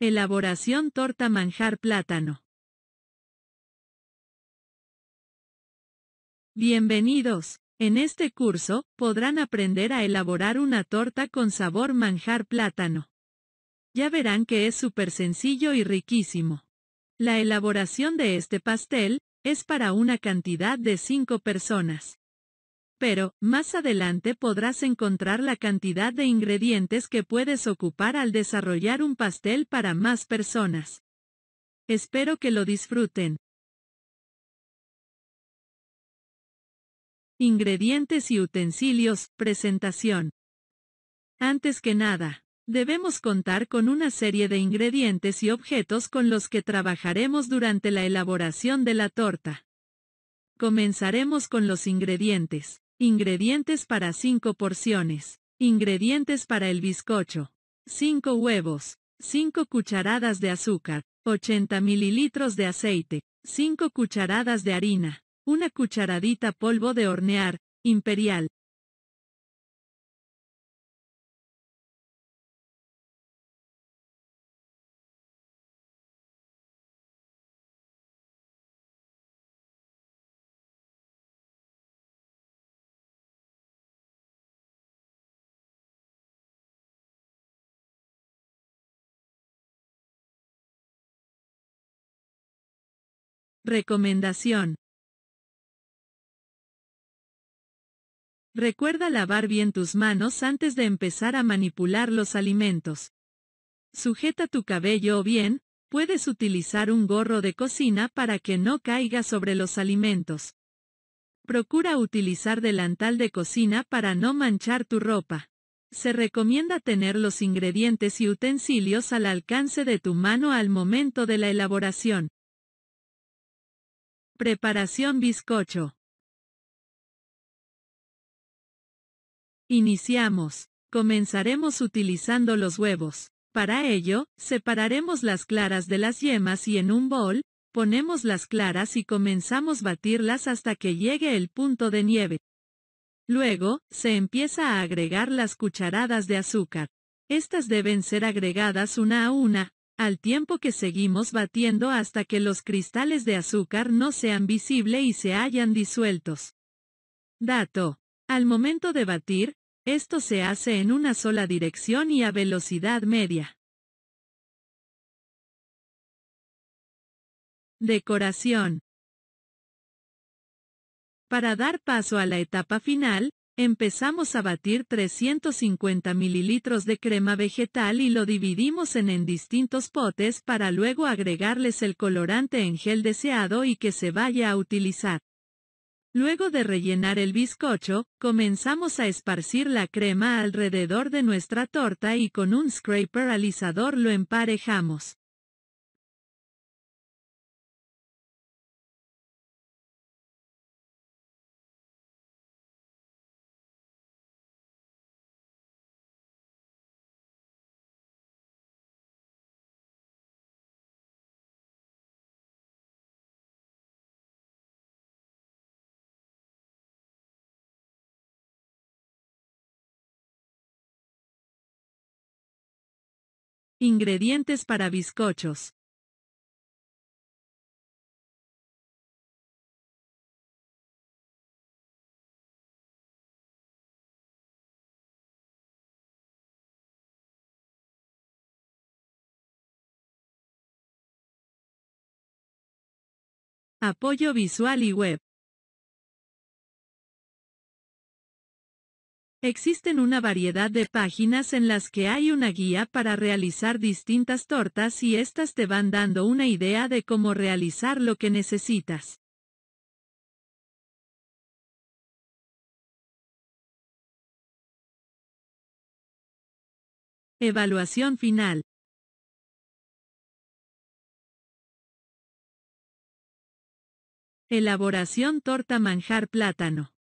Elaboración torta manjar plátano. Bienvenidos. En este curso, podrán aprender a elaborar una torta con sabor manjar plátano. Ya verán que es súper sencillo y riquísimo. La elaboración de este pastel, es para una cantidad de 5 personas pero, más adelante podrás encontrar la cantidad de ingredientes que puedes ocupar al desarrollar un pastel para más personas. Espero que lo disfruten. Ingredientes y utensilios, presentación. Antes que nada, debemos contar con una serie de ingredientes y objetos con los que trabajaremos durante la elaboración de la torta. Comenzaremos con los ingredientes. Ingredientes para 5 porciones. Ingredientes para el bizcocho. 5 huevos. 5 cucharadas de azúcar. 80 mililitros de aceite. 5 cucharadas de harina. 1 cucharadita polvo de hornear, imperial. Recomendación. Recuerda lavar bien tus manos antes de empezar a manipular los alimentos. Sujeta tu cabello o bien, puedes utilizar un gorro de cocina para que no caiga sobre los alimentos. Procura utilizar delantal de cocina para no manchar tu ropa. Se recomienda tener los ingredientes y utensilios al alcance de tu mano al momento de la elaboración. Preparación bizcocho. Iniciamos. Comenzaremos utilizando los huevos. Para ello, separaremos las claras de las yemas y en un bol, ponemos las claras y comenzamos batirlas hasta que llegue el punto de nieve. Luego, se empieza a agregar las cucharadas de azúcar. Estas deben ser agregadas una a una, al tiempo que seguimos batiendo hasta que los cristales de azúcar no sean visibles y se hayan disueltos. Dato. Al momento de batir, esto se hace en una sola dirección y a velocidad media. Decoración. Para dar paso a la etapa final, Empezamos a batir 350 mililitros de crema vegetal y lo dividimos en, en distintos potes para luego agregarles el colorante en gel deseado y que se vaya a utilizar. Luego de rellenar el bizcocho, comenzamos a esparcir la crema alrededor de nuestra torta y con un scraper alisador lo emparejamos. Ingredientes para bizcochos. Apoyo visual y web. Existen una variedad de páginas en las que hay una guía para realizar distintas tortas y estas te van dando una idea de cómo realizar lo que necesitas. Evaluación final. Elaboración torta manjar plátano.